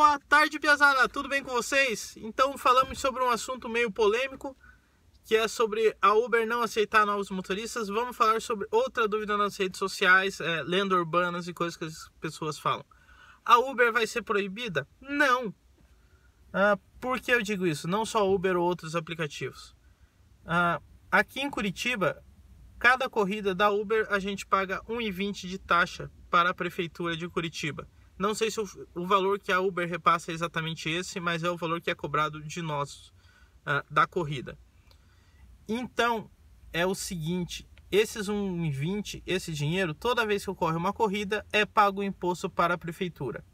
Boa tarde, Piazada! Tudo bem com vocês? Então, falamos sobre um assunto meio polêmico, que é sobre a Uber não aceitar novos motoristas. Vamos falar sobre outra dúvida nas redes sociais, é, lenda urbanas e coisas que as pessoas falam. A Uber vai ser proibida? Não! Ah, por que eu digo isso? Não só a Uber ou outros aplicativos. Ah, aqui em Curitiba, cada corrida da Uber a gente paga 1,20 de taxa para a Prefeitura de Curitiba. Não sei se o, o, valor que a Uber repassa é exatamente esse, mas é o valor que é cobrado de nós uh, da corrida. Então é o seguinte: esses 1,20, esse dinheiro, toda vez que ocorre uma corrida, é pago o imposto para a prefeitura.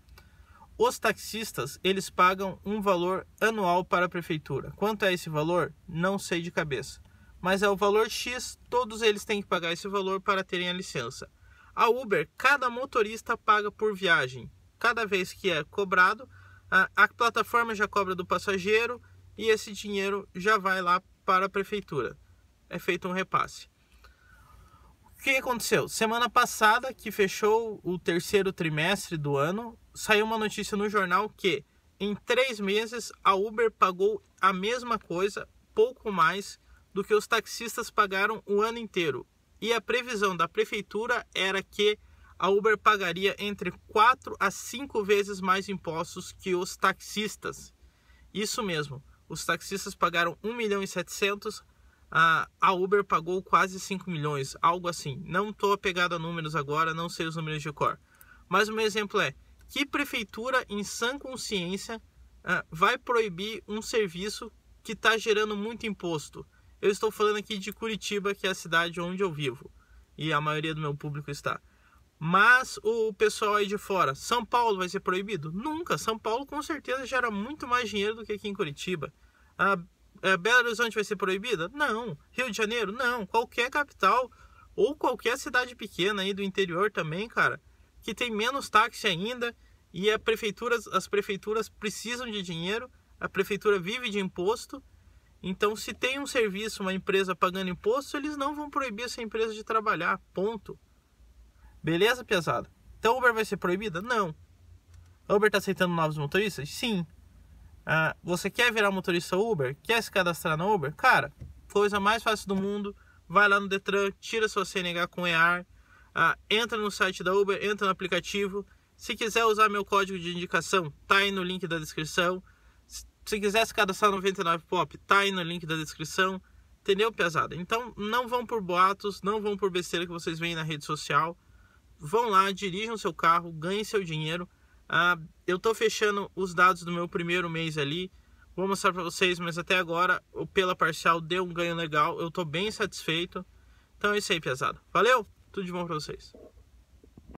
Os taxistas, eles pagam um valor anual para a prefeitura. Quanto é esse valor? Não sei de cabeça. Mas é o valor X, todos eles têm que pagar esse valor para terem a licença. A Uber, cada motorista paga por viagem. Cada vez que é cobrado, a, a plataforma já cobra do passageiro e esse dinheiro já vai lá para a prefeitura. É feito um repasse. O que aconteceu? Semana passada, que fechou o terceiro trimestre do ano, saiu uma notícia no jornal que em três meses a Uber pagou a mesma coisa, pouco mais, do que os taxistas pagaram o ano inteiro e a previsão da prefeitura era que a Uber pagaria entre 4 a 5 vezes mais impostos que os taxistas. Isso mesmo, os taxistas pagaram 1 milhão e 700, a Uber pagou quase 5 milhões, algo assim. Não estou apegado a números agora, não sei os números de cor. Mas um exemplo é, que prefeitura em sã consciência ah, vai proibir um serviço que está gerando muito imposto? Eu estou falando aqui de Curitiba, que é a cidade onde eu vivo e a maioria do meu público está. Mas o pessoal aí de fora, São Paulo vai ser proibido? Nunca. São Paulo com certeza gera muito mais dinheiro do que aqui em Curitiba. A, a é, Belo Horizonte vai ser proibida? Não. Rio de Janeiro? Não. Qualquer capital ou qualquer cidade pequena aí do interior também, cara, que tem menos táxi ainda e a as prefeituras precisam de dinheiro, a prefeitura vive de imposto então, se tem um serviço, uma empresa pagando imposto, eles não vão proibir essa empresa de trabalhar. Ponto. Beleza, pesada? Então, Uber vai ser proibida? Não. Uber está aceitando novos motoristas? Sim. Ah, você quer virar motorista Uber? Quer se cadastrar na Uber? Cara, coisa mais fácil do mundo. Vai lá no Detran, tira sua CNH com EAR, ah, entra no site da Uber, entra no aplicativo. Se quiser usar meu código de indicação, tá aí no link da descrição. Se quiser se cadastrar 99 Pop, tá aí no link da descrição. Entendeu, pesada? Então não vão por boatos, não vão por besteira que vocês veem na rede social. Vão lá, dirijam seu carro, ganhem seu dinheiro. Ah, eu tô fechando os dados do meu primeiro mês ali. Vou mostrar para vocês, mas até agora, pela parcial, deu um ganho legal. Eu tô bem satisfeito. Então é isso aí, pesada. Valeu, tudo de bom para vocês.